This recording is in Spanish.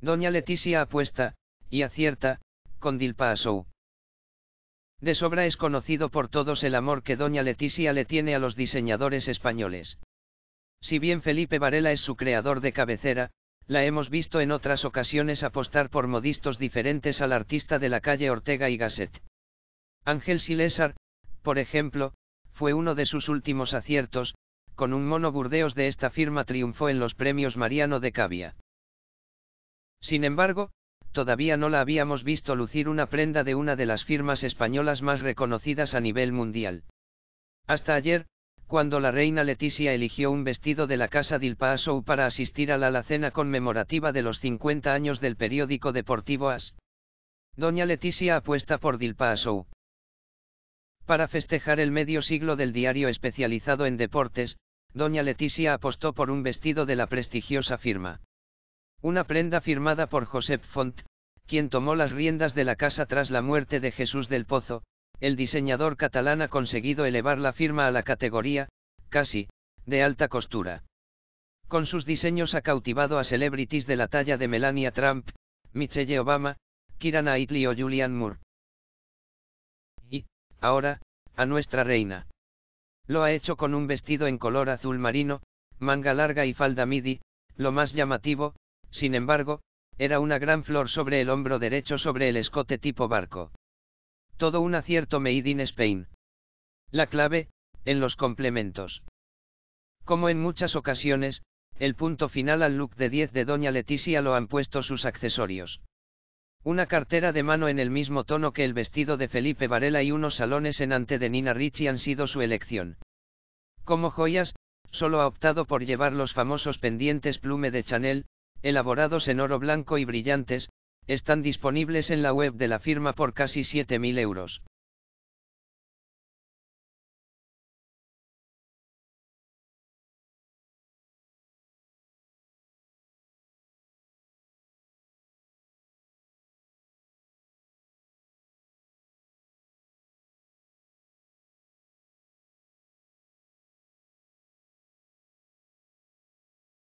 Doña Leticia apuesta, y acierta, con Dilpaso. De sobra es conocido por todos el amor que Doña Leticia le tiene a los diseñadores españoles. Si bien Felipe Varela es su creador de cabecera, la hemos visto en otras ocasiones apostar por modistos diferentes al artista de la calle Ortega y Gasset. Ángel Silésar, por ejemplo, fue uno de sus últimos aciertos, con un mono burdeos de esta firma triunfó en los premios Mariano de Cavia. Sin embargo, todavía no la habíamos visto lucir una prenda de una de las firmas españolas más reconocidas a nivel mundial. Hasta ayer, cuando la reina Leticia eligió un vestido de la casa Del para asistir a la alacena conmemorativa de los 50 años del periódico deportivo AS. Doña Leticia apuesta por Dilpaso. Para festejar el medio siglo del diario especializado en deportes, Doña Leticia apostó por un vestido de la prestigiosa firma. Una prenda firmada por Josep Font, quien tomó las riendas de la casa tras la muerte de Jesús del Pozo, el diseñador catalán ha conseguido elevar la firma a la categoría, casi, de alta costura. Con sus diseños ha cautivado a celebrities de la talla de Melania Trump, Michelle Obama, Kira Knightley o Julian Moore. Y, ahora, a nuestra reina. Lo ha hecho con un vestido en color azul marino, manga larga y falda midi, lo más llamativo, sin embargo, era una gran flor sobre el hombro derecho sobre el escote tipo barco. Todo un acierto made in Spain. La clave, en los complementos. Como en muchas ocasiones, el punto final al look de 10 de Doña Leticia lo han puesto sus accesorios. Una cartera de mano en el mismo tono que el vestido de Felipe Varela y unos salones en ante de Nina Ricci han sido su elección. Como joyas, solo ha optado por llevar los famosos pendientes plume de Chanel, elaborados en oro blanco y brillantes, están disponibles en la web de la firma por casi 7.000 euros.